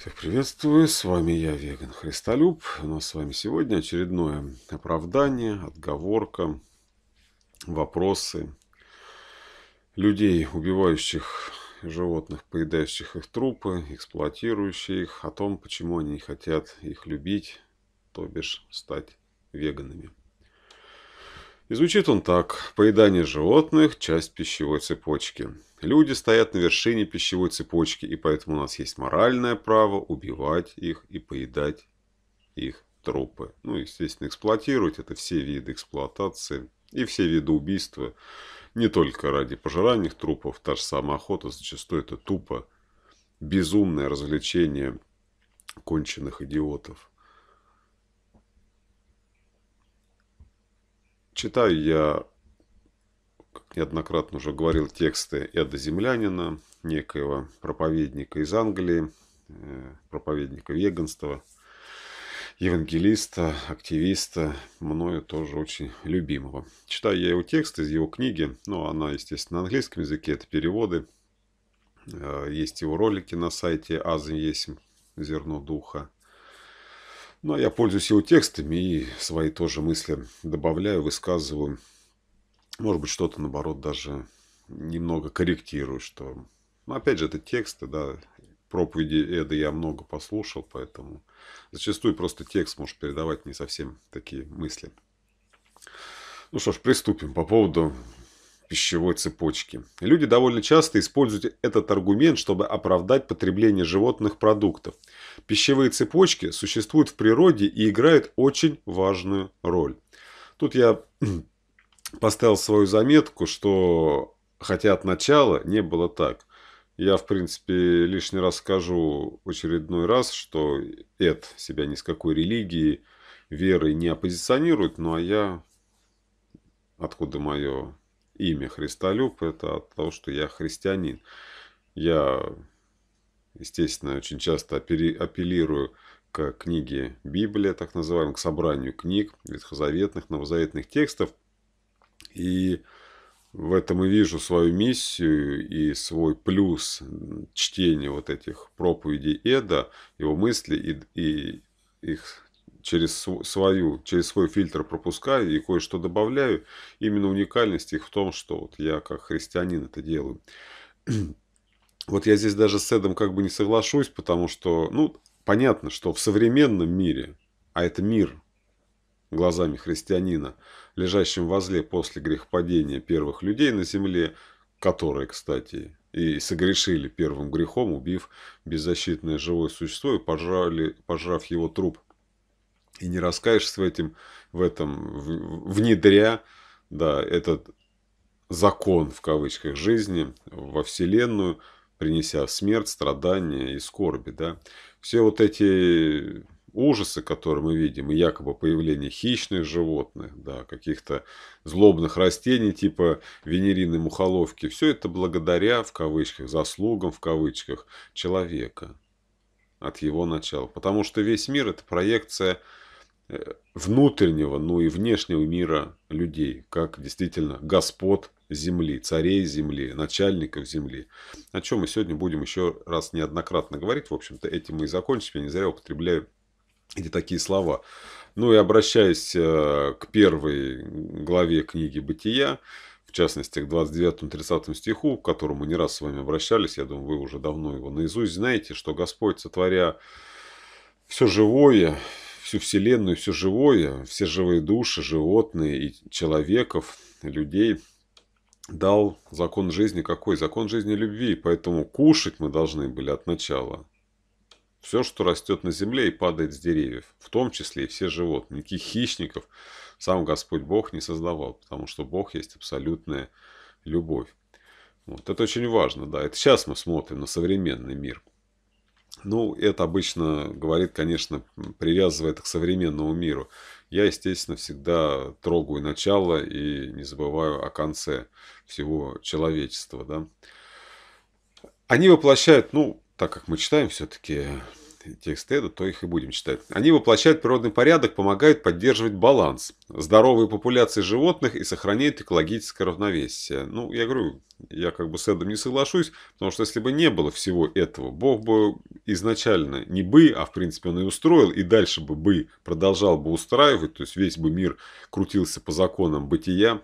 Всех приветствую, с вами я, Веган Христолюб. У нас с вами сегодня очередное оправдание, отговорка, вопросы людей, убивающих животных, поедающих их трупы, эксплуатирующих их, о том, почему они не хотят их любить, то бишь стать веганами. И звучит он так. Поедание животных – часть пищевой цепочки. Люди стоят на вершине пищевой цепочки, и поэтому у нас есть моральное право убивать их и поедать их трупы. Ну, естественно, эксплуатировать – это все виды эксплуатации и все виды убийства. Не только ради пожирания трупов, та же самая охота зачастую это тупо безумное развлечение конченых идиотов. Читаю я, как неоднократно уже говорил, тексты Эда Землянина, некоего проповедника из Англии, э, проповедника веганства, евангелиста, активиста, мною тоже очень любимого. Читаю я его текст из его книги, но ну, она, естественно, на английском языке, это переводы. Э, есть его ролики на сайте Азм есть Зерно Духа. Ну, а я пользуюсь его текстами и свои тоже мысли добавляю, высказываю. Может быть, что-то, наоборот, даже немного корректирую, что... Ну, опять же, это тексты, да, проповеди Эда я много послушал, поэтому зачастую просто текст может передавать не совсем такие мысли. Ну что ж, приступим по поводу пищевой цепочки. Люди довольно часто используют этот аргумент, чтобы оправдать потребление животных продуктов. Пищевые цепочки существуют в природе и играют очень важную роль. Тут я поставил свою заметку, что хотя от начала не было так. Я, в принципе, лишний раз скажу очередной раз, что Эд себя ни с какой религии, верой не оппозиционирует, ну а я, откуда мое имя Христолюб, это от того, что я христианин. Я, естественно, очень часто апеллирую к книге Библии, так называемой, к собранию книг, ветхозаветных, новозаветных текстов. И в этом и вижу свою миссию и свой плюс чтения вот этих проповедей Эда, его мысли и, и их через свою, через свой фильтр пропускаю и кое-что добавляю. Именно уникальность их в том, что вот я как христианин это делаю. Вот я здесь даже с Эдом как бы не соглашусь, потому что, ну, понятно, что в современном мире, а это мир глазами христианина, лежащим возле после грехопадения первых людей на земле, которые, кстати, и согрешили первым грехом, убив беззащитное живое существо и пожрали, пожрав его труп – и не раскаешься в этом, в этом внедря да, этот закон в кавычках жизни во Вселенную, принеся смерть, страдания и скорби. Да? Все вот эти ужасы, которые мы видим, и якобы появление хищных животных, да, каких-то злобных растений типа венериной мухоловки, все это благодаря, в кавычках, заслугам, в кавычках, человека от его начала. Потому что весь мир – это проекция – Э, внутреннего, но ну и внешнего мира людей, как действительно господ земли, царей земли, начальников земли, о чем мы сегодня будем еще раз неоднократно говорить. В общем-то, этим мы и закончим. Я не зря употребляю эти такие слова. Ну и обращаясь э, к первой главе книги «Бытия», в частности, к 29-30 стиху, к которому не раз с вами обращались, я думаю, вы уже давно его наизусть знаете, что Господь, сотворя все живое, всю Вселенную, все живое, все живые души, животные и человеков, людей, дал закон жизни какой? Закон жизни любви, поэтому кушать мы должны были от начала. Все, что растет на земле и падает с деревьев, в том числе и все животные. Никаких хищников сам Господь Бог не создавал, потому что Бог есть абсолютная любовь. Вот. Это очень важно, да. Это сейчас мы смотрим на современный мир – ну, это обычно говорит, конечно, привязывает к современному миру. Я, естественно, всегда трогаю начало и не забываю о конце всего человечества. Да? Они воплощают, ну, так как мы читаем все-таки текст Эда, то их и будем читать. Они воплощают природный порядок, помогают поддерживать баланс, здоровые популяции животных и сохраняют экологическое равновесие. Ну, я говорю, я как бы с Эдом не соглашусь, потому что если бы не было всего этого, Бог бы изначально не бы, а в принципе он и устроил, и дальше бы бы продолжал бы устраивать, то есть весь бы мир крутился по законам бытия,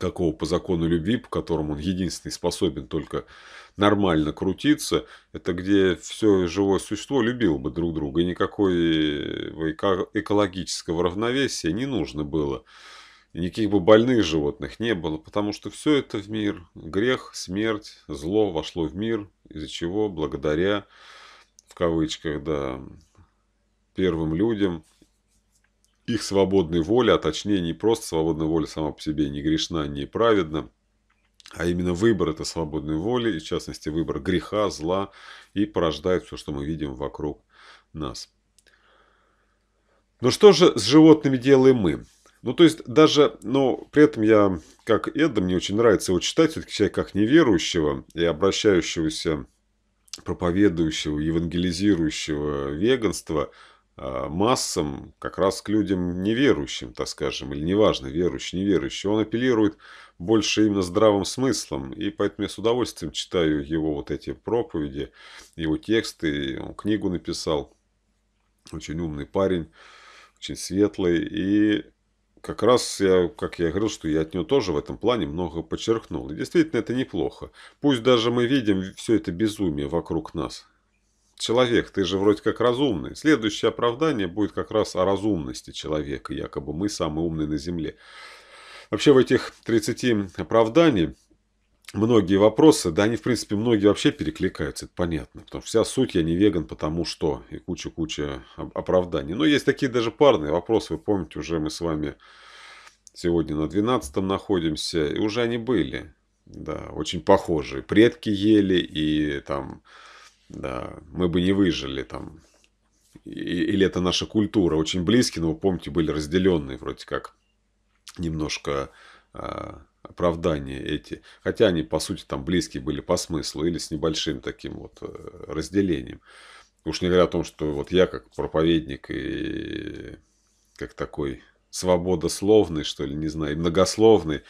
такого по закону любви, по которому он единственный способен только нормально крутиться, это где все живое существо любило бы друг друга, и никакого э, экологического равновесия не нужно было. никаких бы больных животных не было, потому что все это в мир, грех, смерть, зло вошло в мир, из-за чего благодаря, в кавычках, да, первым людям их свободной воли, а точнее не просто свободная воля сама по себе не грешна, не праведна, а именно выбор это свободной воли, и в частности выбор греха, зла, и порождает все, что мы видим вокруг нас. Но ну что же с животными делаем мы? Ну, то есть даже, но при этом я, как Эдда, мне очень нравится его читать, все-таки человек как неверующего и обращающегося, проповедующего, евангелизирующего веганства. Э, массам, как раз к людям неверующим, так скажем, или неважно, верующий, неверующий. Он апеллирует больше именно здравым смыслом, и поэтому я с удовольствием читаю его вот эти проповеди, его тексты, он книгу написал, очень умный парень, очень светлый, и как раз я, как я говорил, что я от него тоже в этом плане много подчеркнул. И действительно, это неплохо. Пусть даже мы видим все это безумие вокруг нас – человек, ты же вроде как разумный. Следующее оправдание будет как раз о разумности человека, якобы мы самые умные на Земле. Вообще в этих 30 оправданий многие вопросы, да они в принципе многие вообще перекликаются, это понятно. Потому что вся суть я не веган, потому что и куча-куча оправданий. Но есть такие даже парные вопросы, вы помните, уже мы с вами сегодня на 12 находимся, и уже они были. Да, очень похожие. Предки ели и там да, мы бы не выжили там. И, или это наша культура. Очень близкие, но вы помните, были разделенные вроде как немножко а, оправдания эти. Хотя они, по сути, там близкие были по смыслу или с небольшим таким вот э, разделением. Уж не говоря о том, что вот я как проповедник и как такой свободословный, что ли, не знаю, и многословный,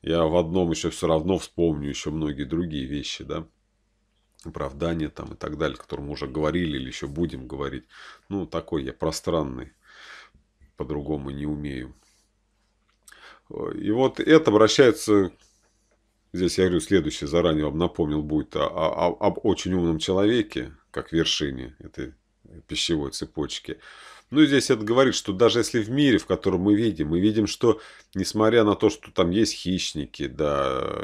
я в одном еще все равно вспомню еще многие другие вещи, да оправдания там и так далее, о котором мы уже говорили или еще будем говорить. Ну, такой я пространный, по-другому не умею. И вот это обращается, здесь я говорю следующее, заранее вам напомнил, будет о, о, об очень умном человеке, как вершине этой пищевой цепочки. Ну и здесь это говорит, что даже если в мире, в котором мы видим, мы видим, что несмотря на то, что там есть хищники, да,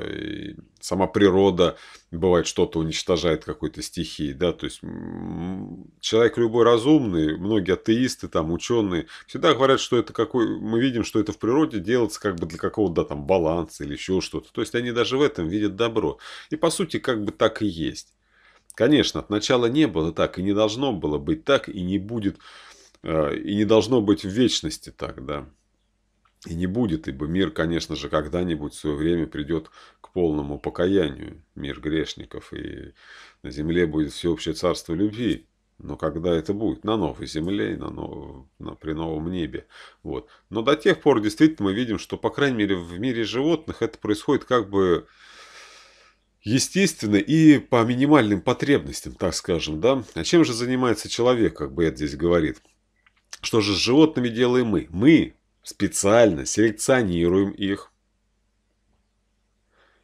сама природа бывает что-то уничтожает какой-то стихии, да, то есть человек любой разумный, многие атеисты, там, ученые, всегда говорят, что это какой, мы видим, что это в природе делается как бы для какого-то, да, там, баланса или еще что-то, то есть они даже в этом видят добро, и по сути как бы так и есть. Конечно, от начала не было так, и не должно было быть так, и не будет Э, и не должно быть в вечности так, да. И не будет, ибо мир, конечно же, когда-нибудь в свое время придет к полному покаянию, мир грешников, и на земле будет всеобщее царство любви. Но когда это будет? На новой земле, на нов... на... при новом небе. Вот. Но до тех пор действительно мы видим, что, по крайней мере, в мире животных это происходит как бы естественно и по минимальным потребностям, так скажем. Да? А чем же занимается человек, как бы это здесь говорит? Что же с животными делаем мы? Мы специально селекционируем их,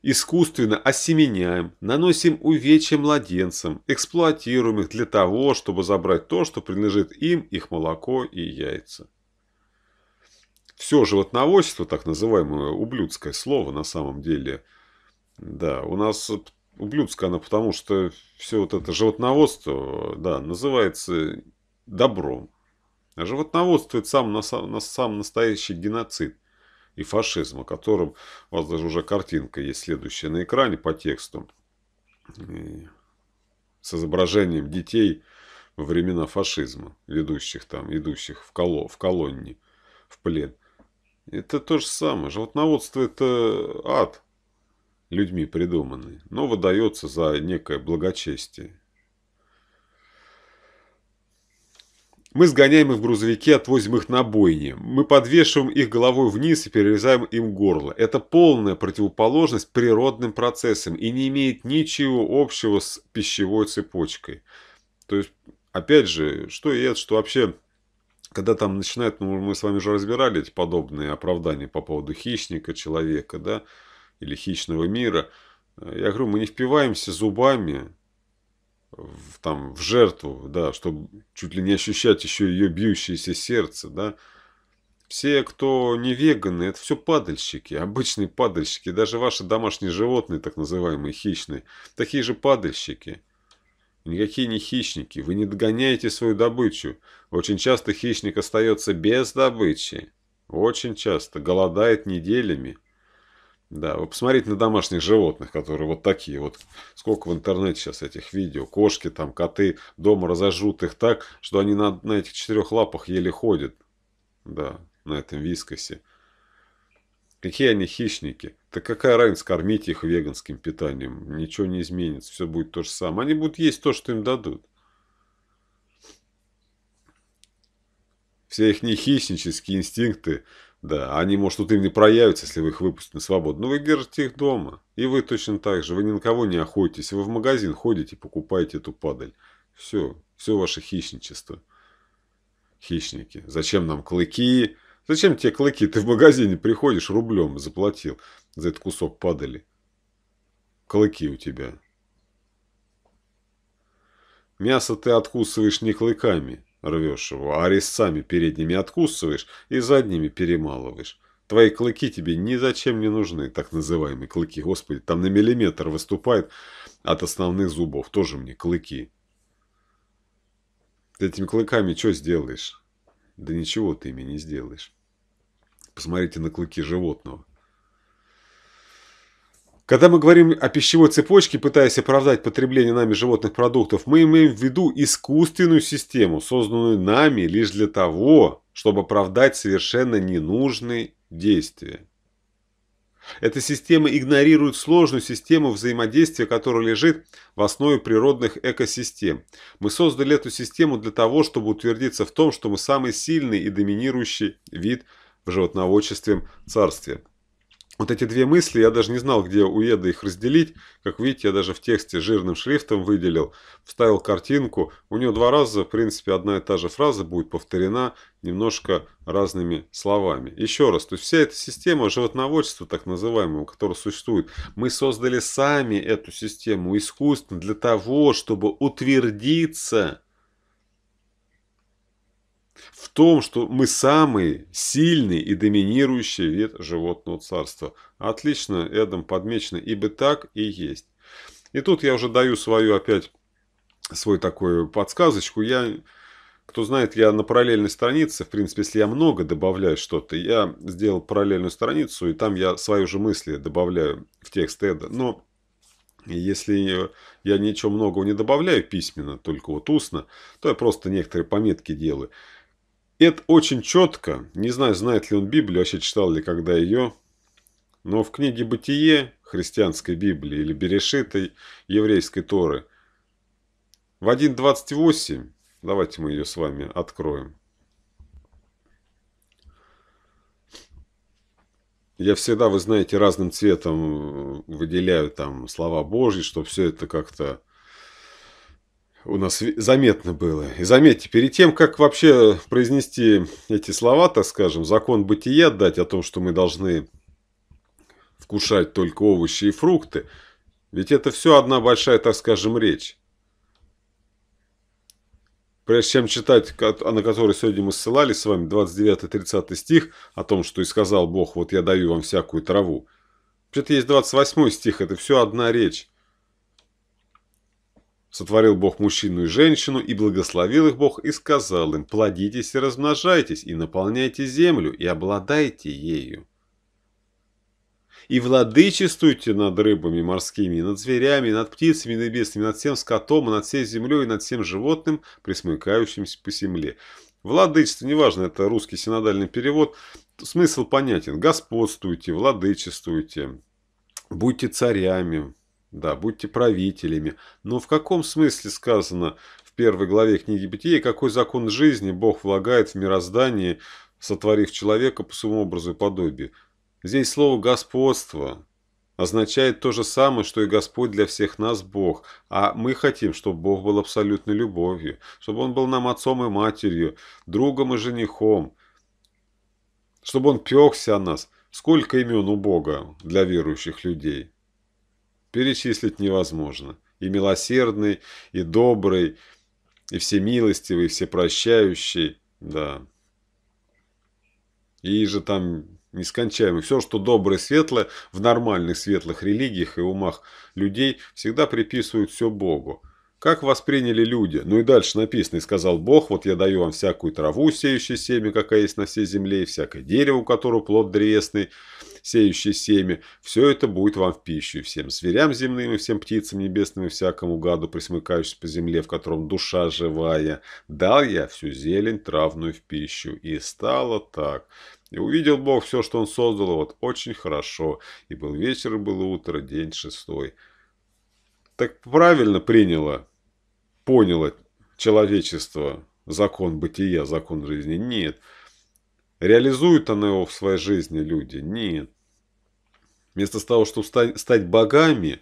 искусственно осеменяем, наносим увечья младенцам, эксплуатируем их для того, чтобы забрать то, что принадлежит им, их молоко и яйца. Все животноводство, так называемое ублюдское слово на самом деле, да, у нас ублюдское оно потому, что все вот это животноводство, да, называется добром а животноводство это сам, на сам настоящий геноцид и фашизм, о котором у вас даже уже картинка есть следующая на экране по тексту и э, с изображением детей во времена фашизма, ведущих там, идущих в, коло, в колонне, в плен. Это то же самое. Животноводство – это ад, людьми придуманный, но выдается за некое благочестие. Мы сгоняем их в грузовике, отвозим их на бойни. Мы подвешиваем их головой вниз и перерезаем им горло. Это полная противоположность природным процессам и не имеет ничего общего с пищевой цепочкой. То есть, опять же, что и это, что вообще, когда там начинают, ну, мы с вами уже разбирали эти подобные оправдания по поводу хищника, человека, да, или хищного мира. Я говорю, мы не впиваемся зубами в, там, в жертву, да, чтобы чуть ли не ощущать еще ее бьющееся сердце, да. Все, кто не веганы, это все падальщики, обычные падальщики, даже ваши домашние животные, так называемые хищные, такие же падальщики. Никакие не хищники, вы не догоняете свою добычу. Очень часто хищник остается без добычи. Очень часто голодает неделями, да, вы посмотрите на домашних животных, которые вот такие. Вот сколько в интернете сейчас этих видео. Кошки, там, коты дома разожрут их так, что они на, на этих четырех лапах еле ходят. Да, на этом вискосе. Какие они хищники. Так какая разница, кормите их веганским питанием. Ничего не изменится, все будет то же самое. Они будут есть то, что им дадут. Все их нехищнические инстинкты да, они, может, тут им не проявятся, если вы их выпустите на свободу. Но ну, вы держите их дома. И вы точно так же. Вы ни на кого не охотитесь. Вы в магазин ходите, покупаете эту падаль. Все. Все ваше хищничество. Хищники. Зачем нам клыки? Зачем тебе клыки? Ты в магазине приходишь, рублем заплатил за этот кусок падали. Клыки у тебя. Мясо ты откусываешь не клыками, рвешь его, а резцами передними откусываешь и задними перемалываешь. Твои клыки тебе ни зачем не нужны, так называемые клыки. Господи, там на миллиметр выступает от основных зубов. Тоже мне клыки. Ты этими клыками что сделаешь? Да ничего ты ими не сделаешь. Посмотрите на клыки животного. Когда мы говорим о пищевой цепочке, пытаясь оправдать потребление нами животных продуктов, мы имеем в виду искусственную систему, созданную нами лишь для того, чтобы оправдать совершенно ненужные действия. Эта система игнорирует сложную систему взаимодействия, которая лежит в основе природных экосистем. Мы создали эту систему для того, чтобы утвердиться в том, что мы самый сильный и доминирующий вид в животноводческом царстве. Вот эти две мысли, я даже не знал, где у Еда их разделить. Как видите, я даже в тексте жирным шрифтом выделил, вставил картинку. У нее два раза, в принципе, одна и та же фраза будет повторена немножко разными словами. Еще раз, то есть вся эта система животноводчества, так называемого, которая существует, мы создали сами эту систему искусственно для того, чтобы утвердиться в том, что мы самый сильный и доминирующий вид животного царства. Отлично, Эдом подмечено, ибо так и есть. И тут я уже даю свою опять, свою такую подсказочку. Я, кто знает, я на параллельной странице, в принципе, если я много добавляю что-то, я сделал параллельную страницу, и там я свои же мысли добавляю в текст Эда. Но если я ничего многого не добавляю письменно, только вот устно, то я просто некоторые пометки делаю. Эд очень четко, не знаю, знает ли он Библию, вообще читал ли когда ее, но в книге «Бытие» христианской Библии или Берешитой еврейской Торы в 1.28, давайте мы ее с вами откроем, Я всегда, вы знаете, разным цветом выделяю там слова Божьи, чтобы все это как-то у нас заметно было. И заметьте, перед тем, как вообще произнести эти слова, так скажем, закон бытия дать о том, что мы должны вкушать только овощи и фрукты, ведь это все одна большая, так скажем, речь. Прежде чем читать, на который сегодня мы ссылались с вами, 29-30 стих, о том, что и сказал Бог, вот я даю вам всякую траву. Вообще-то есть 28 стих, это все одна речь. Сотворил Бог мужчину и женщину, и благословил их Бог, и сказал им, плодитесь и размножайтесь, и наполняйте землю, и обладайте ею. И владычествуйте над рыбами морскими, над зверями, над птицами небесными, над всем скотом, над всей землей, и над всем животным, присмыкающимся по земле. Владычество, неважно, это русский синодальный перевод, смысл понятен. Господствуйте, владычествуйте, будьте царями, да, будьте правителями. Но в каком смысле сказано в первой главе книги Бытия, какой закон жизни Бог влагает в мироздание, сотворив человека по своему образу и подобию? Здесь слово «господство» означает то же самое, что и Господь для всех нас Бог, а мы хотим, чтобы Бог был абсолютной любовью, чтобы Он был нам отцом и матерью, другом и женихом, чтобы Он пекся о нас. Сколько имен у Бога для верующих людей? перечислить невозможно. И милосердный, и добрый, и всемилостивый, и всепрощающий, да. И же там нескончаемый. Все, что доброе, светлое, в нормальных светлых религиях и умах людей всегда приписывают все Богу. Как восприняли люди? Ну и дальше написано, и сказал Бог, вот я даю вам всякую траву, сеющую семя, какая есть на всей земле, и всякое дерево, у которого плод древесный, сеющий семя, все это будет вам в пищу, и всем зверям земным, и всем птицам небесным, и всякому гаду, присмыкающемуся по земле, в котором душа живая. Дал я всю зелень травную в пищу, и стало так». И увидел Бог все, что Он создал, вот очень хорошо. И был вечер, и было утро, день шестой. Так правильно приняло, поняло человечество закон бытия, закон жизни? Нет. Реализуют она его в своей жизни люди? Нет. Вместо того, чтобы стать, стать богами,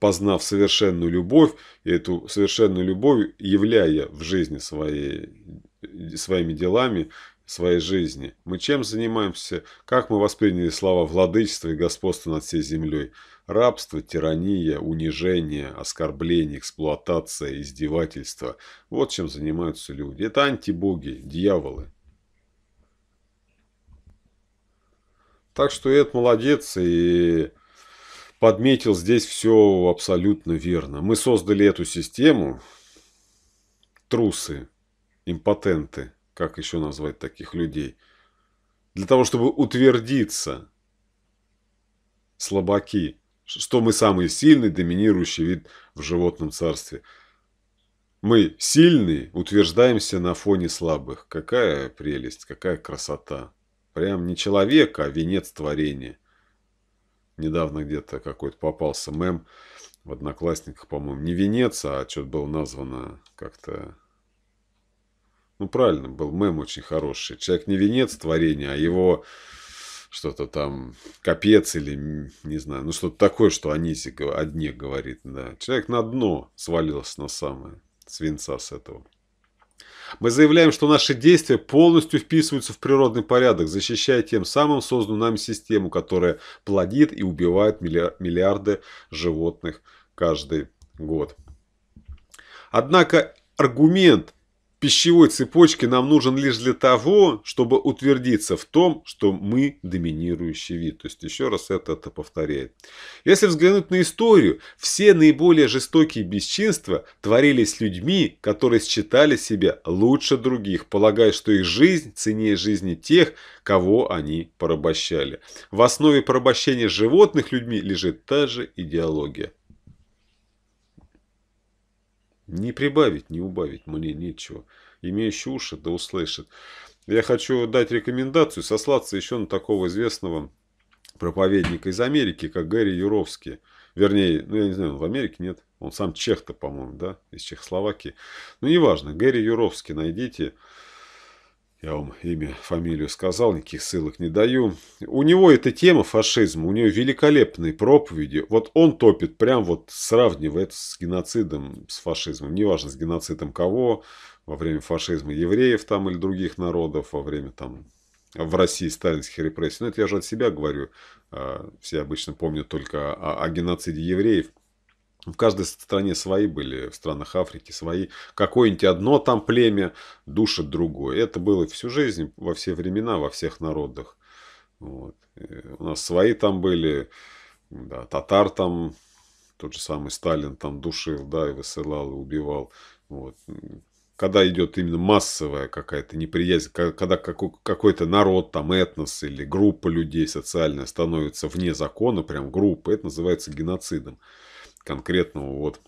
познав совершенную любовь, и эту совершенную любовь являя в жизни своей, своими делами, своей жизни. Мы чем занимаемся, как мы восприняли слова владычества и господства над всей землей. Рабство, тирания, унижение, оскорбление, эксплуатация, издевательство. Вот чем занимаются люди. Это антибоги, дьяволы. Так что Эд молодец и подметил здесь все абсолютно верно. Мы создали эту систему, трусы, импотенты – как еще назвать таких людей, для того, чтобы утвердиться. Слабаки, что мы самый сильный доминирующий вид в животном царстве. Мы сильные, утверждаемся на фоне слабых. Какая прелесть, какая красота. Прям не человек, а венец творения. Недавно где-то какой-то попался мем в Одноклассниках, по-моему, не венец, а что-то было названо как-то ну, правильно, был мем очень хороший. Человек не венец творения, а его что-то там капец или, не знаю, ну, что-то такое, что Анисик о дне говорит, да. Человек на дно свалился на самое, свинца с этого. Мы заявляем, что наши действия полностью вписываются в природный порядок, защищая тем самым созданную нами систему, которая плодит и убивает миллиарды животных каждый год. Однако аргумент – пищевой цепочке нам нужен лишь для того, чтобы утвердиться в том, что мы доминирующий вид. То есть еще раз это, это повторяет. Если взглянуть на историю, все наиболее жестокие бесчинства творились людьми, которые считали себя лучше других, полагая, что их жизнь ценнее жизни тех, кого они порабощали. В основе порабощения животных людьми лежит та же идеология. Не прибавить, не убавить мне нечего. Имеющий уши, да услышит. Я хочу дать рекомендацию, сослаться еще на такого известного проповедника из Америки, как Гэри Юровский. Вернее, ну я не знаю, он в Америке нет. Он сам чех-то, по-моему, да, из Чехословакии. Ну, неважно, Гэри Юровский найдите. Я вам имя, фамилию сказал, никаких ссылок не даю. У него эта тема фашизма, у него великолепные проповеди. Вот он топит, прям вот сравнивает с геноцидом, с фашизмом. Неважно, с геноцидом кого, во время фашизма евреев там или других народов, во время там в России сталинских репрессий. Но это я же от себя говорю. А, все обычно помнят только о, о геноциде евреев. В каждой стране свои были, в странах Африки свои. Какое-нибудь одно там племя душит другое. Это было всю жизнь, во все времена, во всех народах. Вот. у нас свои там были, да, татар там, тот же самый Сталин там душил, да, и высылал, и убивал. Вот. Когда идет именно массовая какая-то неприязнь, когда какой-то народ, там этнос или группа людей социальная становится вне закона, прям группа, это называется геноцидом конкретного вот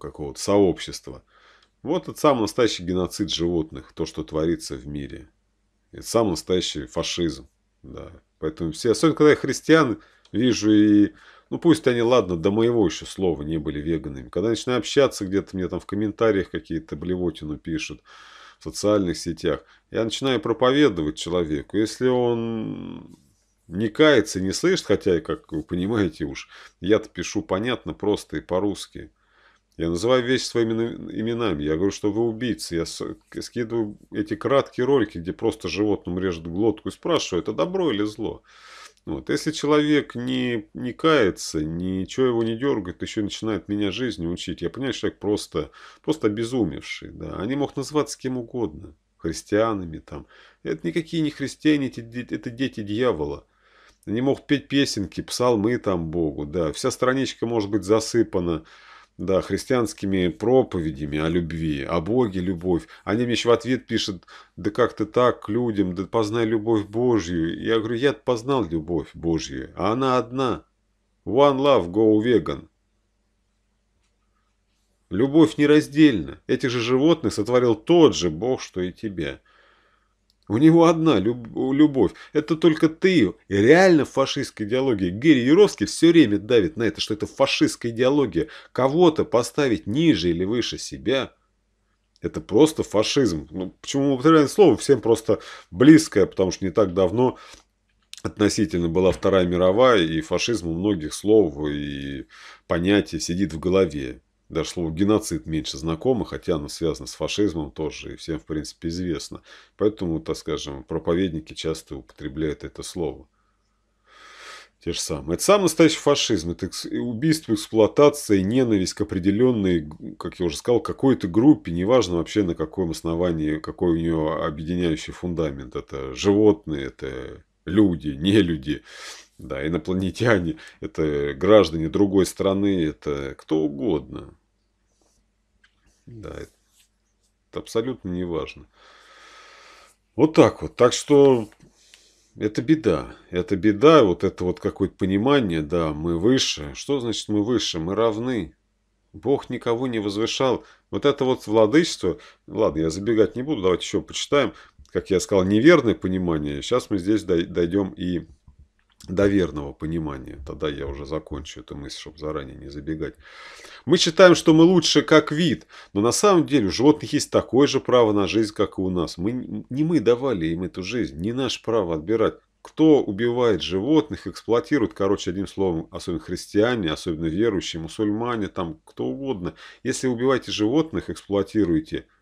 какого-то сообщества. Вот это самый настоящий геноцид животных, то, что творится в мире. Это самый настоящий фашизм. Да. Поэтому все, особенно когда я христиан вижу и, ну пусть они, ладно, до моего еще слова не были веганами. Когда я начинаю общаться где-то, мне там в комментариях какие-то блевотину пишут, в социальных сетях, я начинаю проповедовать человеку. Если он не кается, не слышит, хотя, как вы понимаете уж, я-то пишу понятно, просто и по-русски. Я называю вещи своими именами. Я говорю, что вы убийцы. Я скидываю эти краткие ролики, где просто животному режут глотку и спрашиваю, это добро или зло. Вот. Если человек не, не кается, ничего его не дергает, еще начинает меня жизни учить, я понимаю, человек просто, просто обезумевший. Да. Они могут называться кем угодно, христианами. Там. Это никакие не христиане, это дети дьявола. Не мог петь песенки, псалмы там Богу, да. Вся страничка может быть засыпана, да, христианскими проповедями о любви, о Боге любовь. Они мне еще в ответ пишут, да как ты так к людям, да познай любовь Божью. Я говорю, я познал любовь Божью, а она одна. One love, go vegan. Любовь нераздельна. Этих же животных сотворил тот же Бог, что и тебя. У него одна любовь. Это только ты. И реально фашистская идеология. Герри Юровский все время давит на это, что это фашистская идеология. Кого-то поставить ниже или выше себя. Это просто фашизм. Ну, почему мы употребляем слово? Всем просто близкое, потому что не так давно относительно была Вторая мировая, и фашизм у многих слов и понятий сидит в голове. Даже слово «геноцид» меньше знакомо, хотя оно связано с фашизмом тоже и всем, в принципе, известно. Поэтому, так скажем, проповедники часто употребляют это слово. Те же самые. Это сам настоящий фашизм. Это убийство, эксплуатация, ненависть к определенной, как я уже сказал, какой-то группе. Неважно вообще на каком основании, какой у нее объединяющий фундамент. Это животные, это люди, не люди. Да, инопланетяне, это граждане другой страны, это кто угодно. Да, это абсолютно не важно. Вот так вот. Так что это беда. Это беда, вот это вот какое-то понимание, да, мы выше. Что значит мы выше? Мы равны. Бог никого не возвышал. Вот это вот владычество, ладно, я забегать не буду, давайте еще почитаем. Как я сказал, неверное понимание. Сейчас мы здесь дойдем и доверного понимания. Тогда я уже закончу эту мысль, чтобы заранее не забегать. Мы считаем, что мы лучше как вид, но на самом деле у животных есть такое же право на жизнь, как и у нас. Мы, не мы давали им эту жизнь, не наше право отбирать. Кто убивает животных, эксплуатирует, короче, одним словом, особенно христиане, особенно верующие, мусульмане, там кто угодно. Если убиваете животных, эксплуатируете –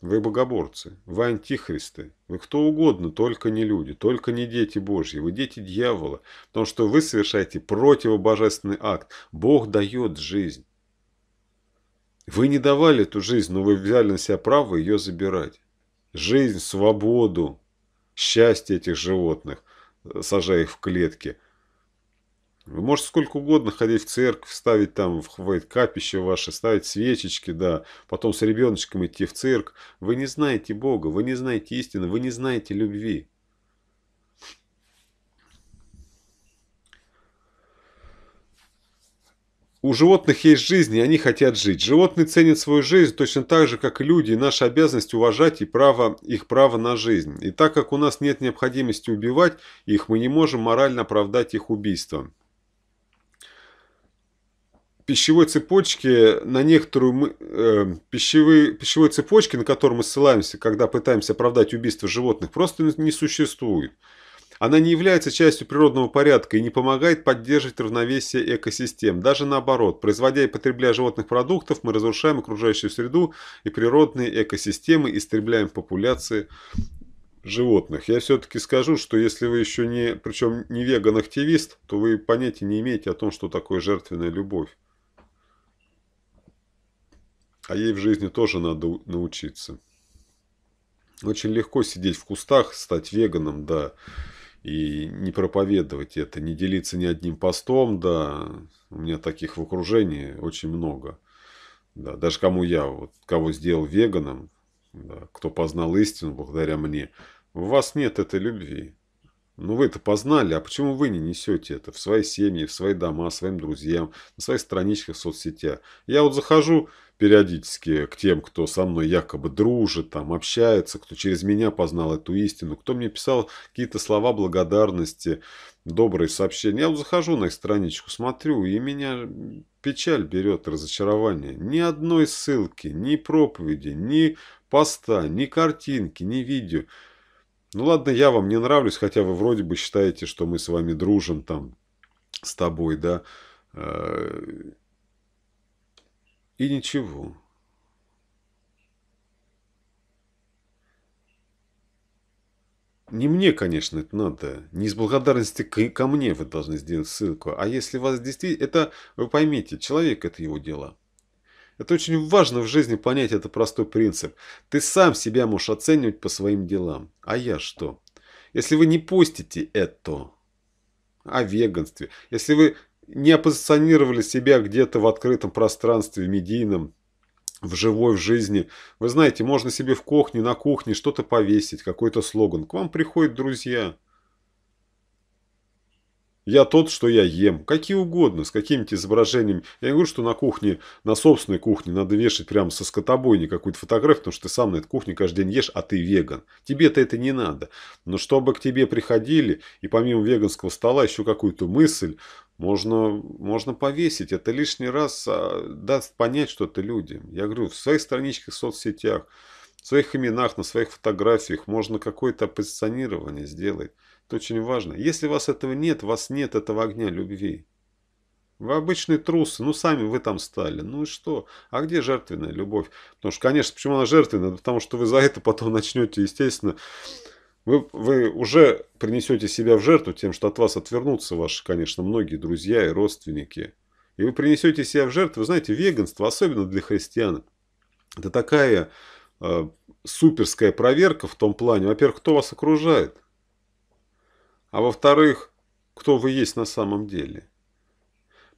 вы богоборцы, вы антихристы, вы кто угодно, только не люди, только не дети Божьи, вы дети дьявола, потому что вы совершаете противобожественный акт. Бог дает жизнь. Вы не давали эту жизнь, но вы взяли на себя право ее забирать. Жизнь, свободу, счастье этих животных, сажая их в клетки – вы можете сколько угодно ходить в церковь, ставить там в капище ваше, ставить свечечки, да, потом с ребеночком идти в цирк. Вы не знаете Бога, вы не знаете истины, вы не знаете любви. У животных есть жизнь, и они хотят жить. Животные ценят свою жизнь точно так же, как и люди, и наша обязанность уважать и право, их право на жизнь. И так как у нас нет необходимости убивать их, мы не можем морально оправдать их убийством пищевой цепочке на некоторую мы, э, пищевые, пищевой цепочке, на которую мы ссылаемся, когда пытаемся оправдать убийство животных, просто не существует. Она не является частью природного порядка и не помогает поддерживать равновесие экосистем. Даже наоборот, производя и потребляя животных продуктов, мы разрушаем окружающую среду и природные экосистемы, истребляем популяции животных. Я все-таки скажу, что если вы еще не, причем не веган-активист, то вы понятия не имеете о том, что такое жертвенная любовь. А ей в жизни тоже надо научиться. Очень легко сидеть в кустах, стать веганом, да, и не проповедовать это, не делиться ни одним постом, да. У меня таких в окружении очень много. Да, даже кому я, вот, кого сделал веганом, да, кто познал истину благодаря мне, у вас нет этой любви. Ну вы это познали, а почему вы не несете это в свои семьи, в свои дома, своим друзьям, на своих страничках в соцсетях? Я вот захожу периодически к тем, кто со мной якобы дружит, там общается, кто через меня познал эту истину, кто мне писал какие-то слова благодарности, добрые сообщения. Я вот захожу на их страничку, смотрю, и меня печаль берет, разочарование. Ни одной ссылки, ни проповеди, ни поста, ни картинки, ни видео – ну ладно, я вам не нравлюсь, хотя вы вроде бы считаете, что мы с вами дружим там с тобой, да. Э, и ничего. Не мне, конечно, это надо. Не из благодарности к, ко мне вы должны сделать ссылку. А если вас действительно... Это, вы поймите, человек это его дело. Это очень важно в жизни понять этот простой принцип. Ты сам себя можешь оценивать по своим делам. А я что? Если вы не постите это о веганстве, если вы не оппозиционировали себя где-то в открытом пространстве, в медийном, в живой, в жизни. Вы знаете, можно себе в кухне, на кухне что-то повесить, какой-то слоган. К вам приходят друзья. Я тот, что я ем. Какие угодно, с какими-то изображениями. Я не говорю, что на кухне, на собственной кухне надо вешать прямо со скотобойни какую-то фотографию, потому что ты сам на этой кухне каждый день ешь, а ты веган. Тебе-то это не надо. Но чтобы к тебе приходили, и помимо веганского стола еще какую-то мысль, можно, можно повесить. Это лишний раз а, даст понять что-то людям. Я говорю, в своих страничках в соцсетях, в своих именах, на своих фотографиях можно какое-то позиционирование сделать. Это очень важно. Если у вас этого нет, у вас нет этого огня любви. Вы обычный трус. ну сами вы там стали. Ну и что? А где жертвенная любовь? Потому что, конечно, почему она жертвенная? Потому что вы за это потом начнете, естественно, вы, вы уже принесете себя в жертву тем, что от вас отвернутся ваши, конечно, многие друзья и родственники. И вы принесете себя в жертву, вы знаете, веганство, особенно для христиан, это такая э, суперская проверка в том плане, во-первых, кто вас окружает – а во-вторых, кто вы есть на самом деле.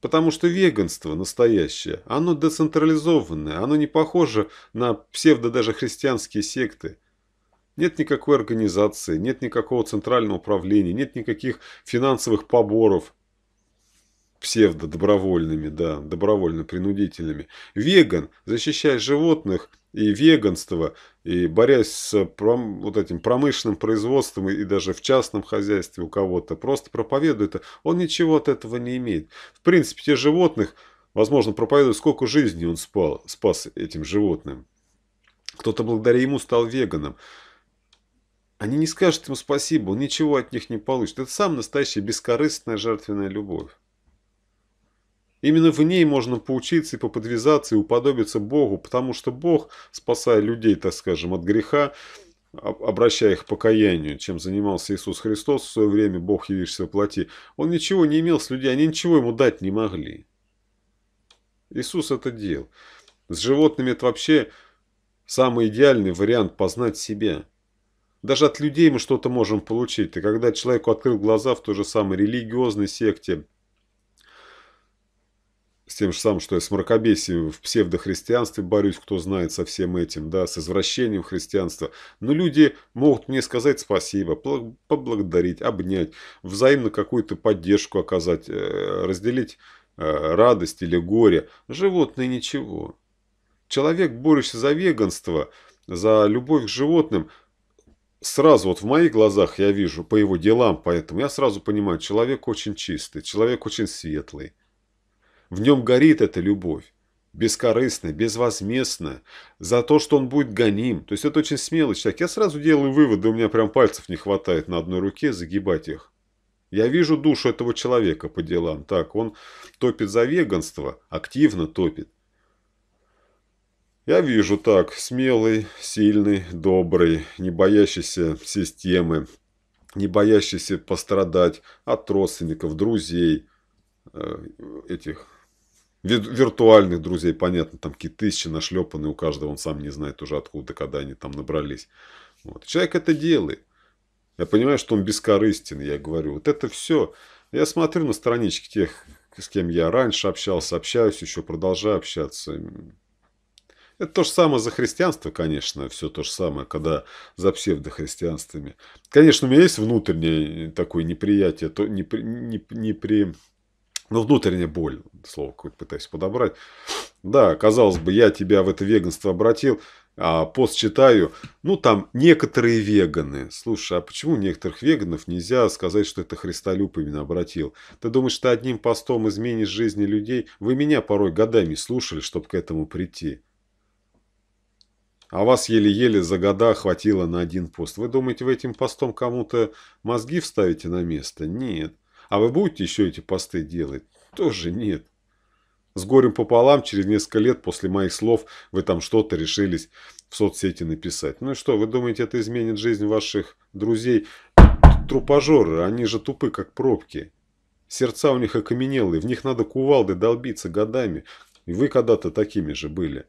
Потому что веганство настоящее, оно децентрализованное, оно не похоже на псевдо даже христианские секты. Нет никакой организации, нет никакого центрального управления, нет никаких финансовых поборов псевдо-добровольными, да, добровольно-принудительными. Веган, защищает животных, и веганство, и борясь с пром, вот этим промышленным производством и даже в частном хозяйстве у кого-то, просто проповедует, он ничего от этого не имеет. В принципе, те животных, возможно, проповедуют, сколько жизней он спал, спас этим животным. Кто-то благодаря ему стал веганом. Они не скажут ему спасибо, он ничего от них не получит. Это самая настоящая бескорыстная жертвенная любовь. Именно в ней можно поучиться и поподвязаться и уподобиться Богу, потому что Бог, спасая людей, так скажем, от греха, обращая их к покаянию, чем занимался Иисус Христос в свое время, Бог явившийся во плоти, он ничего не имел с людьми, они ничего ему дать не могли. Иисус это делал. С животными это вообще самый идеальный вариант познать себя. Даже от людей мы что-то можем получить. И когда человеку открыл глаза в той же самой религиозной секте – с тем же самым, что я с мракобесием в псевдохристианстве борюсь, кто знает со всем этим, да, с извращением христианства. Но люди могут мне сказать спасибо, поблагодарить, обнять, взаимно какую-то поддержку оказать, э, разделить э, радость или горе. Животные ничего. Человек, борющийся за веганство, за любовь к животным, сразу вот в моих глазах я вижу по его делам, поэтому я сразу понимаю, человек очень чистый, человек очень светлый в нем горит эта любовь. бескорыстная, безвозмездно, за то, что он будет гоним. То есть это очень смелый человек. Я сразу делаю выводы, у меня прям пальцев не хватает на одной руке загибать их. Я вижу душу этого человека по делам. Так, он топит за веганство, активно топит. Я вижу так, смелый, сильный, добрый, не боящийся системы, не боящийся пострадать от родственников, друзей, э, этих виртуальных друзей, понятно, там какие тысячи нашлепаны у каждого, он сам не знает уже откуда, когда они там набрались. Вот. Человек это делает. Я понимаю, что он бескорыстен, я говорю. Вот это все. Я смотрю на странички тех, с кем я раньше общался, общаюсь еще, продолжаю общаться. Это то же самое за христианство, конечно, все то же самое, когда за псевдохристианствами. Конечно, у меня есть внутреннее такое неприятие, то, непри, непри, ну, внутренняя боль, слово какое-то пытаюсь подобрать. Да, казалось бы, я тебя в это веганство обратил, а пост читаю, ну, там некоторые веганы. Слушай, а почему некоторых веганов нельзя сказать, что это Христолюб именно обратил? Ты думаешь, ты одним постом изменишь жизни людей? Вы меня порой годами слушали, чтобы к этому прийти. А вас еле-еле за года хватило на один пост. Вы думаете, вы этим постом кому-то мозги вставите на место? Нет. А вы будете еще эти посты делать? Тоже нет. С горем пополам, через несколько лет после моих слов вы там что-то решились в соцсети написать. Ну и что, вы думаете, это изменит жизнь ваших друзей? трупожоры они же тупы, как пробки. Сердца у них окаменелые, в них надо кувалды долбиться годами. И вы когда-то такими же были.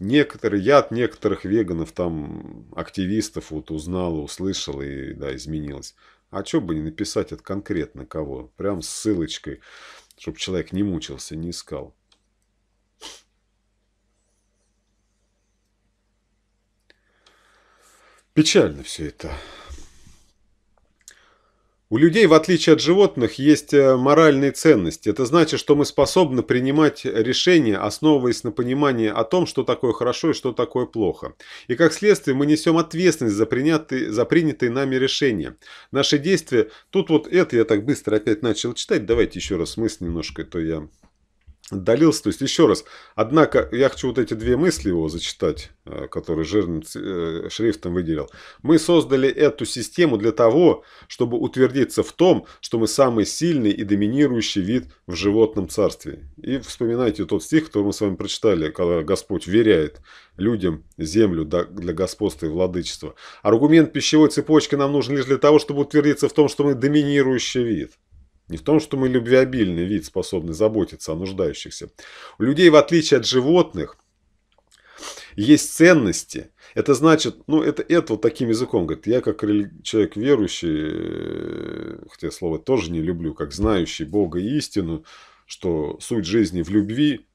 Некоторые, я от некоторых веганов, там, активистов вот узнал, услышал и, да, изменилось. А что бы не написать от конкретно кого? Прям с ссылочкой, чтобы человек не мучился, не искал. Печально все это. У людей, в отличие от животных, есть э, моральные ценности. Это значит, что мы способны принимать решения, основываясь на понимании о том, что такое хорошо и что такое плохо. И как следствие мы несем ответственность за принятые, за принятые нами решения. Наши действия... Тут вот это я так быстро опять начал читать. Давайте еще раз смысл немножко, то я Долился, то есть еще раз. Однако я хочу вот эти две мысли его зачитать, э, которые жирным э, шрифтом выделил. Мы создали эту систему для того, чтобы утвердиться в том, что мы самый сильный и доминирующий вид в животном царстве. И вспоминайте тот стих, который мы с вами прочитали, когда Господь веряет людям землю для господства и владычества. Аргумент пищевой цепочки нам нужен лишь для того, чтобы утвердиться в том, что мы доминирующий вид. Не в том, что мы любвеобильный вид, способный заботиться о нуждающихся. У людей, в отличие от животных, есть ценности. Это значит, ну, это, это вот таким языком, говорит, я как человек верующий, э, хотя слово тоже не люблю, как знающий Бога и истину, что суть жизни в любви,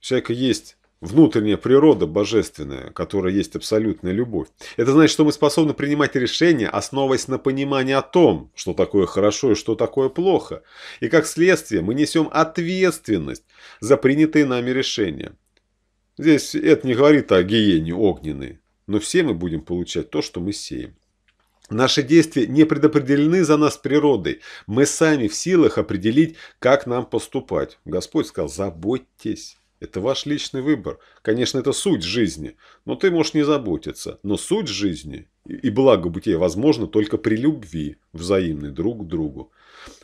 у человека есть внутренняя природа божественная, которая есть абсолютная любовь. Это значит, что мы способны принимать решения, основываясь на понимании о том, что такое хорошо и что такое плохо. И как следствие мы несем ответственность за принятые нами решения. Здесь это не говорит о гиене огненной, но все мы будем получать то, что мы сеем. Наши действия не предопределены за нас природой. Мы сами в силах определить, как нам поступать. Господь сказал, заботьтесь. Это ваш личный выбор. Конечно, это суть жизни, но ты можешь не заботиться. Но суть жизни и благо бытия возможно только при любви взаимной друг к другу.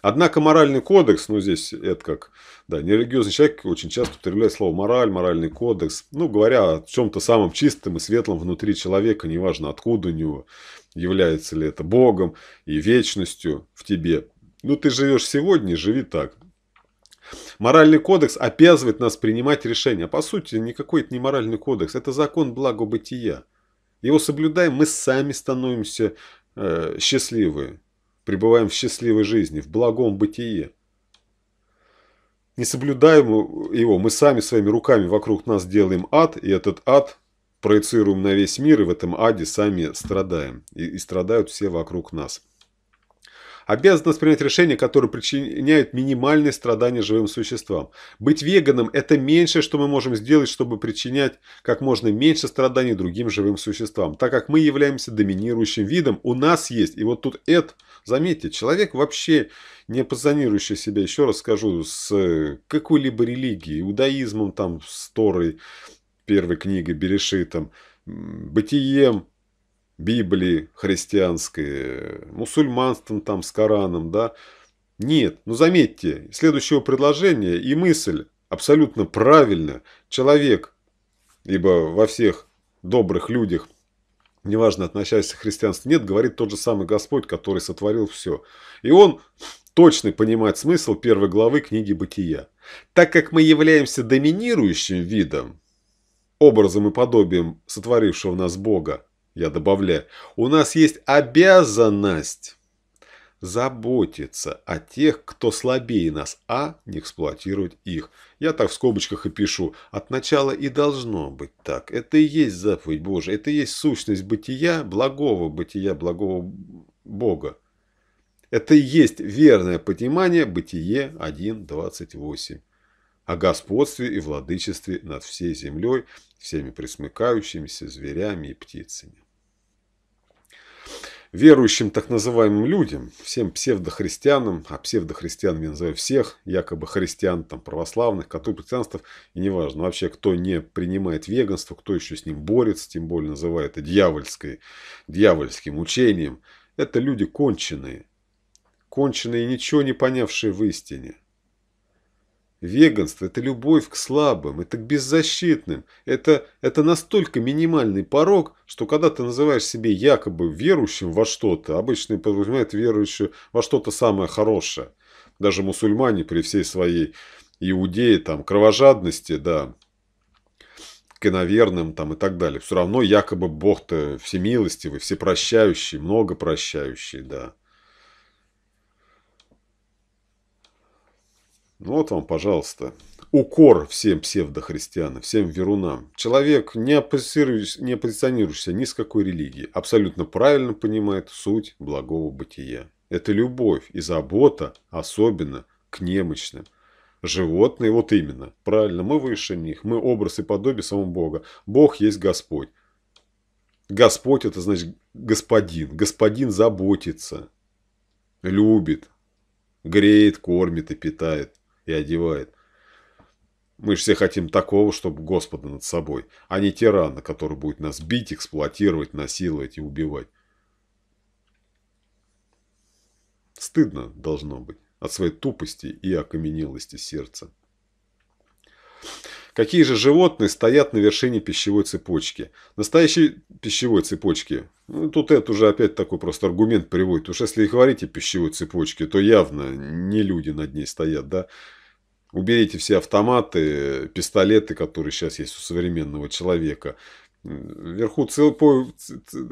Однако моральный кодекс, ну здесь это как, да, нерелигиозный человек очень часто употребляет слово мораль, моральный кодекс, ну говоря о чем-то самом чистом и светлом внутри человека, неважно откуда у него, является ли это Богом и вечностью в тебе. Ну ты живешь сегодня, живи так. Моральный кодекс обязывает нас принимать решения. По сути, никакой это не моральный кодекс, это закон благобытия. Его соблюдаем, мы сами становимся э, счастливы, пребываем в счастливой жизни, в благом бытии. Не соблюдаем его, мы сами своими руками вокруг нас делаем ад, и этот ад проецируем на весь мир, и в этом аде сами страдаем. И, и страдают все вокруг нас обязанность принять решения, которые причиняют минимальные страдания живым существам. Быть веганом – это меньшее, что мы можем сделать, чтобы причинять как можно меньше страданий другим живым существам. Так как мы являемся доминирующим видом, у нас есть, и вот тут это, заметьте, человек вообще не позонирующий себя, еще раз скажу, с какой-либо религией, иудаизмом, там, с Торой, первой книгой, Берешитом, бытием, Библии христианской, мусульманством там с Кораном, да. Нет, ну заметьте, следующего предложения и мысль абсолютно правильно. Человек, ибо во всех добрых людях, неважно, относясь к христианству, нет, говорит тот же самый Господь, который сотворил все. И он точно понимает смысл первой главы книги «Бытия». Так как мы являемся доминирующим видом, образом и подобием сотворившего нас Бога, я добавляю, у нас есть обязанность заботиться о тех, кто слабее нас, а не эксплуатировать их. Я так в скобочках и пишу. От начала и должно быть так. Это и есть заповедь Божия. Это и есть сущность бытия, благого бытия, благого Бога. Это и есть верное понимание Бытие 1.28 о господстве и владычестве над всей землей, всеми присмыкающимися зверями и птицами. Верующим так называемым людям, всем псевдохристианам, а псевдохристианами я называю всех, якобы христиан, там, православных, католиков, и неважно вообще, кто не принимает веганство, кто еще с ним борется, тем более называет это дьявольской, дьявольским учением, это люди конченые, конченые, ничего не понявшие в истине. Веганство – это любовь к слабым, это к беззащитным, это, это настолько минимальный порог, что когда ты называешь себе якобы верующим во что-то, обычно подразумевает верующим во что-то самое хорошее. Даже мусульмане при всей своей иудее, там, кровожадности, да, к иноверным там, и так далее. Все равно якобы Бог-то всемилостивый, всепрощающий, прощающий, да. Ну вот вам, пожалуйста, укор всем псевдохристианам, всем верунам. Человек, не, оппозицирующийся, не оппозиционирующийся ни с какой религии, абсолютно правильно понимает суть благого бытия. Это любовь и забота, особенно к немощным. Животные, вот именно, правильно, мы выше них, мы образ и подобие самого Бога. Бог есть Господь. Господь – это значит господин. Господин заботится, любит, греет, кормит и питает и одевает. Мы же все хотим такого, чтобы Господа над собой, а не тирана, который будет нас бить, эксплуатировать, насиловать и убивать. Стыдно должно быть от своей тупости и окаменелости сердца. Какие же животные стоят на вершине пищевой цепочки? Настоящей пищевой цепочки. Ну, тут это уже опять такой просто аргумент приводит. Уж если и говорите пищевой цепочке, то явно не люди над ней стоят, да? Уберите все автоматы, пистолеты, которые сейчас есть у современного человека. Вверху целпо,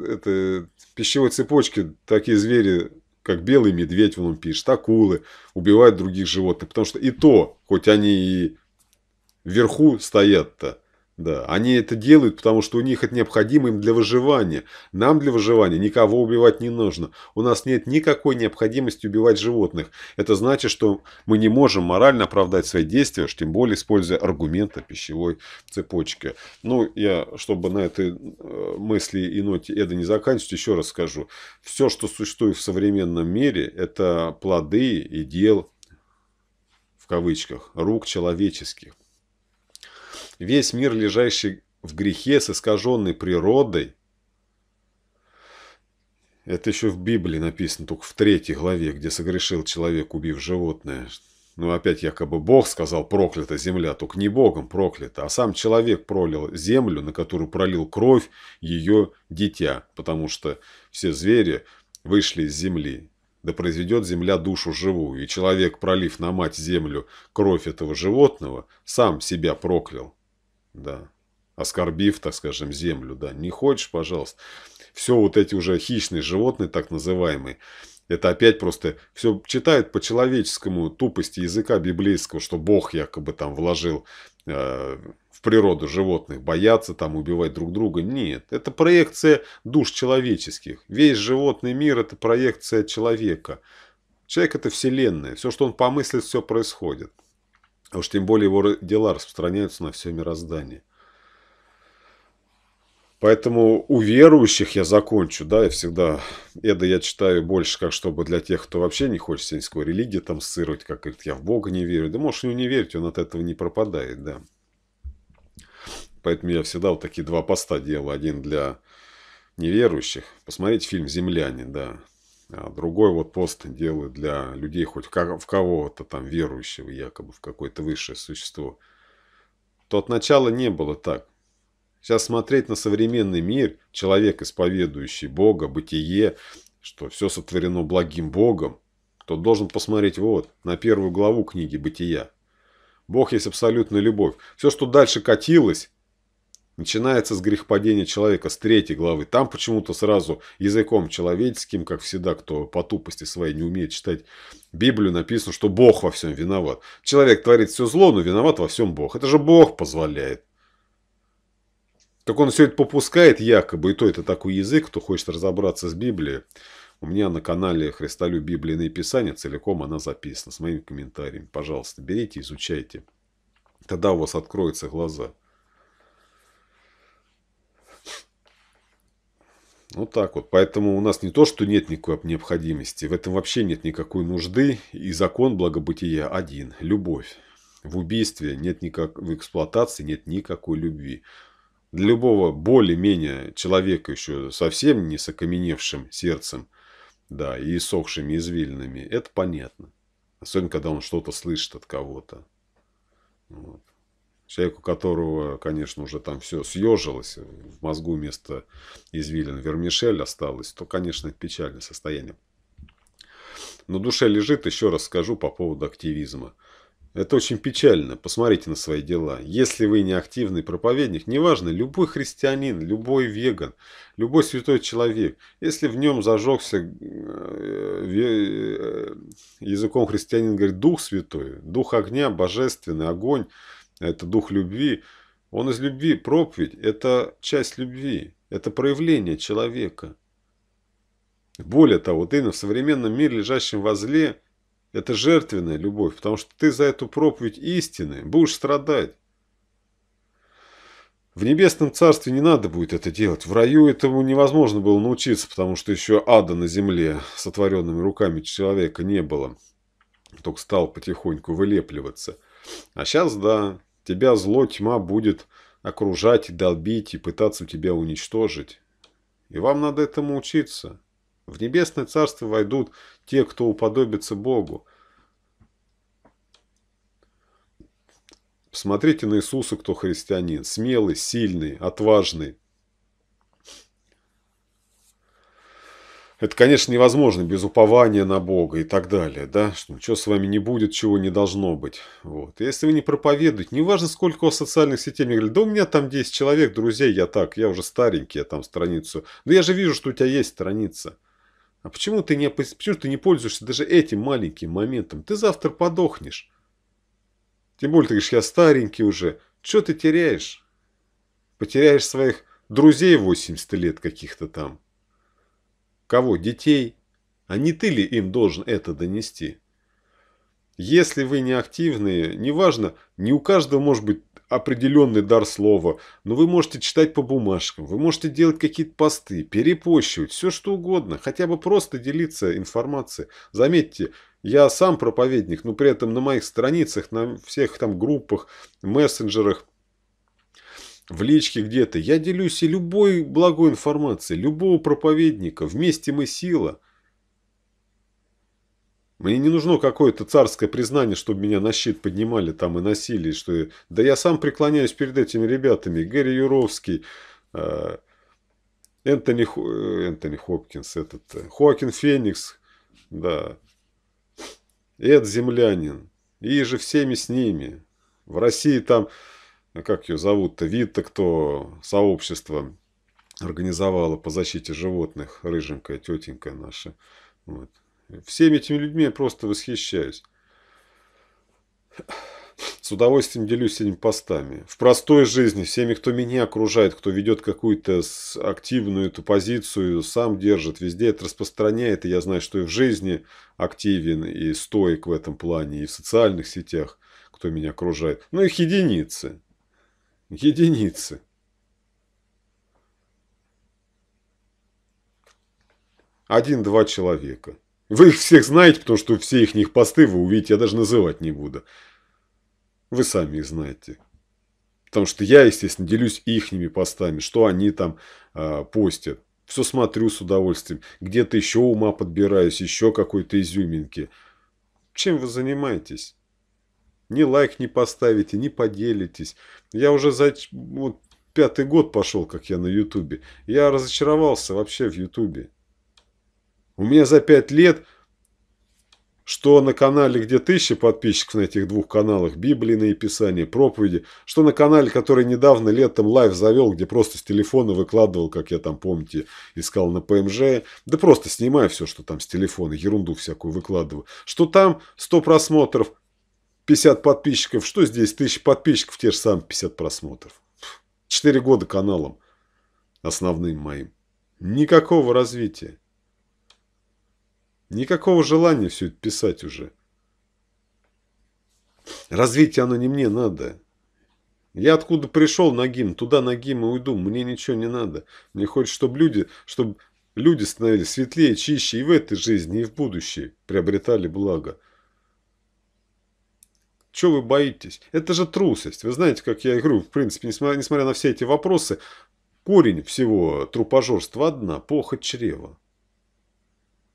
это, пищевой цепочки такие звери, как белый медведь, он пишет, акулы, убивают других животных. Потому что и то, хоть они и вверху стоят-то. Да, они это делают, потому что у них это необходимо им для выживания. Нам для выживания никого убивать не нужно. У нас нет никакой необходимости убивать животных. Это значит, что мы не можем морально оправдать свои действия, уж тем более используя аргументы пищевой цепочки. Ну, я, чтобы на этой э, мысли и ноте это не заканчивать, еще раз скажу. Все, что существует в современном мире, это плоды и дел, в кавычках, рук человеческих весь мир, лежащий в грехе с искаженной природой, это еще в Библии написано, только в третьей главе, где согрешил человек, убив животное. Ну, опять якобы Бог сказал, проклята земля, только не Богом проклята, а сам человек пролил землю, на которую пролил кровь ее дитя, потому что все звери вышли из земли. Да произведет земля душу живую, и человек, пролив на мать землю кровь этого животного, сам себя проклял да, оскорбив, так скажем, землю, да, не хочешь, пожалуйста. Все вот эти уже хищные животные, так называемые, это опять просто все читает по человеческому тупости языка библейского, что Бог якобы там вложил э, в природу животных, бояться там убивать друг друга. Нет, это проекция душ человеческих. Весь животный мир – это проекция человека. Человек – это вселенная. Все, что он помыслит, все происходит. А уж тем более его дела распространяются на все мироздание. Поэтому у верующих я закончу, да, я всегда, это я читаю больше, как чтобы для тех, кто вообще не хочет сельскую религию там сырать, как говорит, я в Бога не верю. Да можешь не верить, он от этого не пропадает, да. Поэтому я всегда вот такие два поста делал. Один для неверующих. Посмотрите фильм «Земляне», да. А, другой вот пост делает для людей хоть в кого-то там верующего, якобы в какое-то высшее существо, то от начала не было так. Сейчас смотреть на современный мир, человек, исповедующий Бога, бытие, что все сотворено благим Богом, то должен посмотреть вот на первую главу книги «Бытия». Бог есть абсолютная любовь. Все, что дальше катилось, Начинается с грехопадения человека, с третьей главы. Там почему-то сразу языком человеческим, как всегда, кто по тупости своей не умеет читать Библию, написано, что Бог во всем виноват. Человек творит все зло, но виноват во всем Бог. Это же Бог позволяет. Как он все это попускает якобы, и то это такой язык, кто хочет разобраться с Библией. У меня на канале «Христолю Библийные Писания» целиком она записана с моими комментариями. Пожалуйста, берите, изучайте. Тогда у вас откроются глаза. Вот ну так вот. Поэтому у нас не то, что нет никакой необходимости, в этом вообще нет никакой нужды, и закон благобытия один – любовь. В убийстве нет никак, в эксплуатации нет никакой любви. Для любого более-менее человека еще совсем не с окаменевшим сердцем, да, и сохшими извилинами, это понятно. Особенно, когда он что-то слышит от кого-то. Вот. Человек, у которого, конечно, уже там все съежилось, в мозгу вместо извилин вермишель осталось, то, конечно, это печальное состояние. Но душе лежит, еще раз скажу по поводу активизма. Это очень печально. Посмотрите на свои дела. Если вы не активный проповедник, неважно, любой христианин, любой веган, любой святой человек, если в нем зажегся э, э, языком христианин, говорит, Дух Святой, Дух Огня, Божественный, Огонь, это дух любви, он из любви, проповедь – это часть любви, это проявление человека. Более того, ты в современном мире, лежащем возле, это жертвенная любовь, потому что ты за эту проповедь истины будешь страдать. В небесном царстве не надо будет это делать. В раю этому невозможно было научиться, потому что еще ада на земле, сотворенными руками человека, не было. Только стал потихоньку вылепливаться. А сейчас, да, Тебя зло тьма будет окружать и долбить, и пытаться тебя уничтожить. И вам надо этому учиться. В небесное царство войдут те, кто уподобится Богу. Посмотрите на Иисуса, кто христианин. Смелый, сильный, отважный. Это, конечно, невозможно без упования на Бога и так далее, да, что ничего с вами не будет, чего не должно быть. Вот. если вы не проповедуете, неважно, сколько у вас социальных сетей, мне говорят, да у меня там 10 человек, друзей, я так, я уже старенький, я там страницу. Но я же вижу, что у тебя есть страница. А почему ты не, почему ты не пользуешься даже этим маленьким моментом? Ты завтра подохнешь. Тем более, ты говоришь, я старенький уже. Чего ты теряешь? Потеряешь своих друзей 80 лет каких-то там. Кого? Детей? А не ты ли им должен это донести? Если вы не активные, неважно, не у каждого может быть определенный дар слова, но вы можете читать по бумажкам, вы можете делать какие-то посты, перепощивать, все что угодно, хотя бы просто делиться информацией. Заметьте, я сам проповедник, но при этом на моих страницах, на всех там группах, мессенджерах – в личке где-то. Я делюсь и любой благой информацией, любого проповедника. Вместе мы сила. Мне не нужно какое-то царское признание, чтобы меня на щит поднимали там и носили. Что... Да я сам преклоняюсь перед этими ребятами. Гэри Юровский, э, Энтони, э, Энтони Хопкинс, этот... Э, Хоакин Феникс, да. Эд Землянин. И же всеми с ними. В России там а как ее зовут-то, Вита, кто сообщество организовало по защите животных, рыженькая тетенька наша. Вот. Всеми этими людьми я просто восхищаюсь. С удовольствием делюсь этими постами. В простой жизни, всеми, кто меня окружает, кто ведет какую-то активную эту позицию, сам держит, везде это распространяет. И я знаю, что и в жизни активен, и стоек в этом плане, и в социальных сетях, кто меня окружает. Ну их единицы единицы. Один-два человека. Вы их всех знаете, потому что все их них посты вы увидите, я даже называть не буду. Вы сами их знаете. Потому что я, естественно, делюсь ихними постами, что они там э, постят. Все смотрю с удовольствием. Где-то еще ума подбираюсь, еще какой-то изюминки. Чем вы занимаетесь? Ни лайк не поставите, не поделитесь. Я уже за вот, пятый год пошел, как я на Ютубе. Я разочаровался вообще в Ютубе. У меня за пять лет, что на канале, где тысячи подписчиков на этих двух каналах, Библии на Писания, проповеди, что на канале, который недавно летом лайв завел, где просто с телефона выкладывал, как я там, помните, искал на ПМЖ, да просто снимаю все, что там с телефона, ерунду всякую выкладываю, что там 100 просмотров, 50 подписчиков, что здесь? 1000 подписчиков, те же самые 50 просмотров. 4 года каналом основным моим. Никакого развития. Никакого желания все это писать уже. Развитие оно не мне надо. Я откуда пришел на Нагим, туда на Нагим и уйду. Мне ничего не надо. Мне хочется, чтобы люди, чтобы люди становились светлее, чище и в этой жизни, и в будущей. Приобретали благо. Чего вы боитесь? Это же трусость. Вы знаете, как я говорю, в принципе, несмотря, несмотря на все эти вопросы, корень всего трупожорства одна – похоть чрева.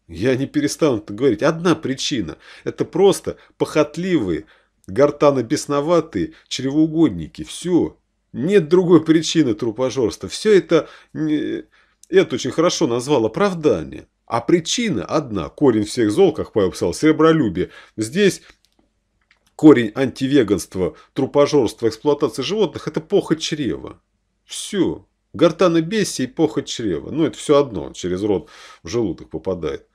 Я не перестану это говорить. Одна причина – это просто похотливые, гортано-бесноватые чревоугодники. Все. Нет другой причины трупожорства. Все это, это очень хорошо назвал оправдание. А причина одна, корень всех зол, как Павел писал, серебролюбие. Здесь корень антивеганства, трупожорства, эксплуатации животных – это похоть чрева. Все. Гортана бесси и похоть чрева. Ну, это все одно, через рот в желудок попадает.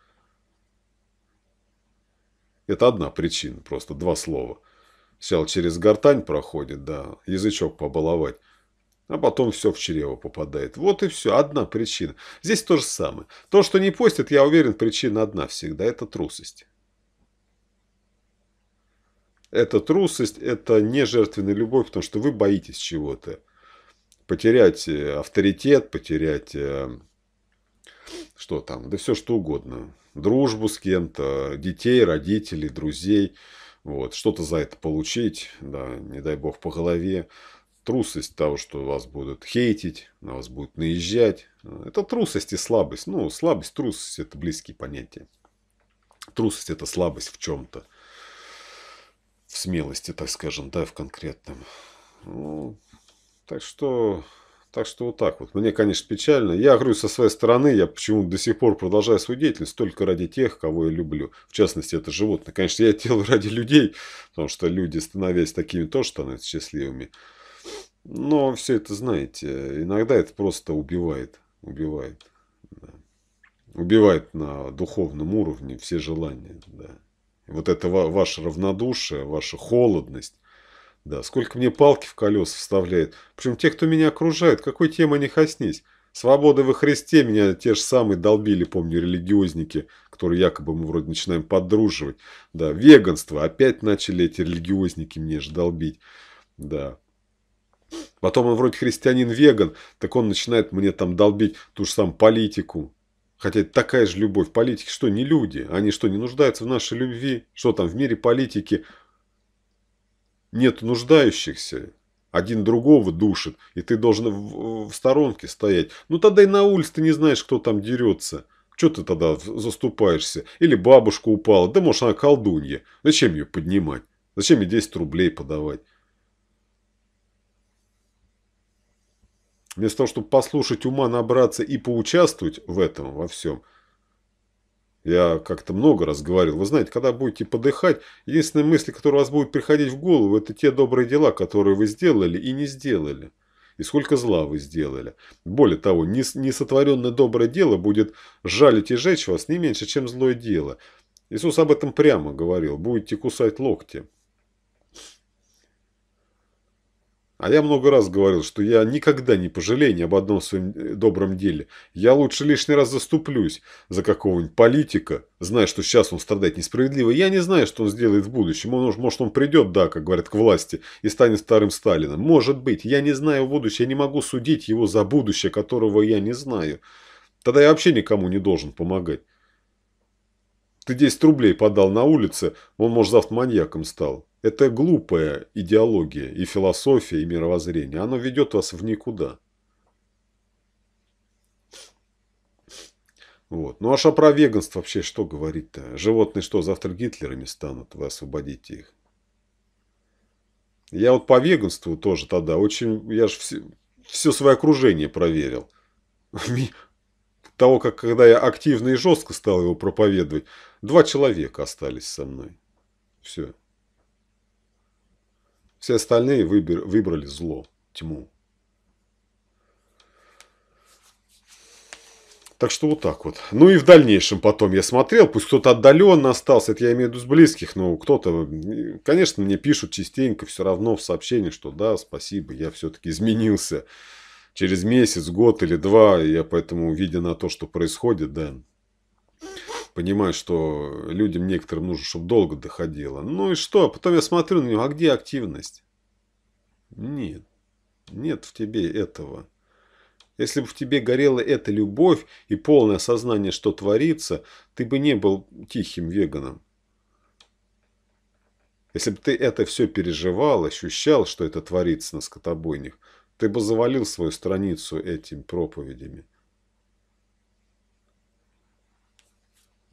Это одна причина, просто два слова. Сел через гортань проходит, да, язычок побаловать, а потом все в чрево попадает. Вот и все, одна причина. Здесь то же самое. То, что не постит, я уверен, причина одна всегда – это трусость. Это трусость, это не жертвенная любовь, потому что вы боитесь чего-то. Потерять э, авторитет, потерять э, что там, да все что угодно. Дружбу с кем-то, детей, родителей, друзей. Вот, что-то за это получить, да, не дай бог по голове. Трусость того, что вас будут хейтить, на вас будут наезжать. Это трусость и слабость. Ну, слабость, трусость – это близкие понятия. Трусость – это слабость в чем-то в смелости, так скажем, да, в конкретном. Ну, так что, так что вот так вот. Мне, конечно, печально. Я говорю со своей стороны, я почему до сих пор продолжаю свою деятельность только ради тех, кого я люблю. В частности, это животные. Конечно, я делаю ради людей, потому что люди, становясь такими, тоже становятся счастливыми. Но все это, знаете, иногда это просто убивает. Убивает. Да. Убивает на духовном уровне все желания. Да. Вот это ваше равнодушие, ваша холодность. Да, сколько мне палки в колеса вставляет. Причем те, кто меня окружает, какой темы не коснись. Свобода во Христе меня те же самые долбили, помню, религиозники, которые якобы мы вроде начинаем поддруживать. Да, веганство. Опять начали эти религиозники мне же долбить. Да. Потом он вроде христианин-веган, так он начинает мне там долбить ту же самую политику, Хотя это такая же любовь. Политики что, не люди? Они что, не нуждаются в нашей любви? Что там, в мире политики нет нуждающихся? Один другого душит, и ты должен в, в сторонке стоять. Ну тогда и на улице ты не знаешь, кто там дерется. Что ты тогда заступаешься? Или бабушка упала, да может она колдунья. Зачем ее поднимать? Зачем ей 10 рублей подавать? Вместо того, чтобы послушать ума, набраться и поучаствовать в этом во всем, я как-то много раз говорил, вы знаете, когда будете подыхать, единственная мысль, которая у вас будет приходить в голову, это те добрые дела, которые вы сделали и не сделали. И сколько зла вы сделали. Более того, несотворенное доброе дело будет жалить и жечь вас не меньше, чем злое дело. Иисус об этом прямо говорил. Будете кусать локти. А я много раз говорил, что я никогда не пожалею ни об одном своем э, добром деле. Я лучше лишний раз заступлюсь за какого-нибудь политика, зная, что сейчас он страдает несправедливо. Я не знаю, что он сделает в будущем. Он, может, он придет, да, как говорят, к власти и станет старым Сталином. Может быть. Я не знаю будущее, я не могу судить его за будущее, которого я не знаю. Тогда я вообще никому не должен помогать ты 10 рублей подал на улице, он, может, завтра маньяком стал. Это глупая идеология и философия, и мировоззрение. Оно ведет вас в никуда. Вот. Ну аж а про веганство вообще что говорить-то? Животные что, завтра гитлерами станут? Вы освободите их. Я вот по веганству тоже тогда очень... Я же все, все свое окружение проверил. того, как когда я активно и жестко стал его проповедовать, два человека остались со мной. Все. Все остальные выбер, выбрали зло, тьму. Так что вот так вот. Ну и в дальнейшем потом я смотрел, пусть кто-то отдаленно остался, это я имею в виду с близких, но кто-то, конечно, мне пишут частенько все равно в сообщении, что да, спасибо, я все-таки изменился через месяц, год или два, я поэтому, видя на то, что происходит, да, понимаю, что людям некоторым нужно, чтобы долго доходило. Ну и что? Потом я смотрю на него, а где активность? Нет, нет в тебе этого. Если бы в тебе горела эта любовь и полное осознание, что творится, ты бы не был тихим веганом. Если бы ты это все переживал, ощущал, что это творится на скотобойнях – ты бы завалил свою страницу этими проповедями.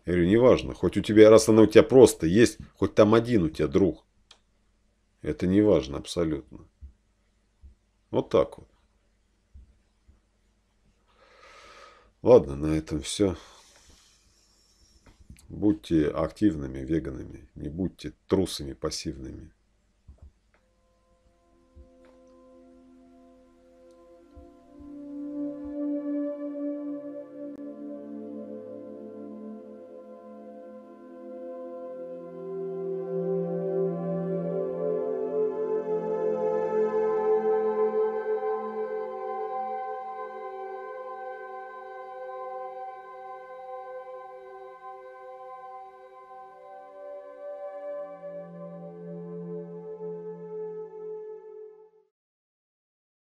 Я говорю, неважно, хоть у тебя, раз она у тебя просто есть, хоть там один у тебя друг. Это неважно абсолютно. Вот так вот. Ладно, на этом все. Будьте активными, веганами. Не будьте трусами, пассивными.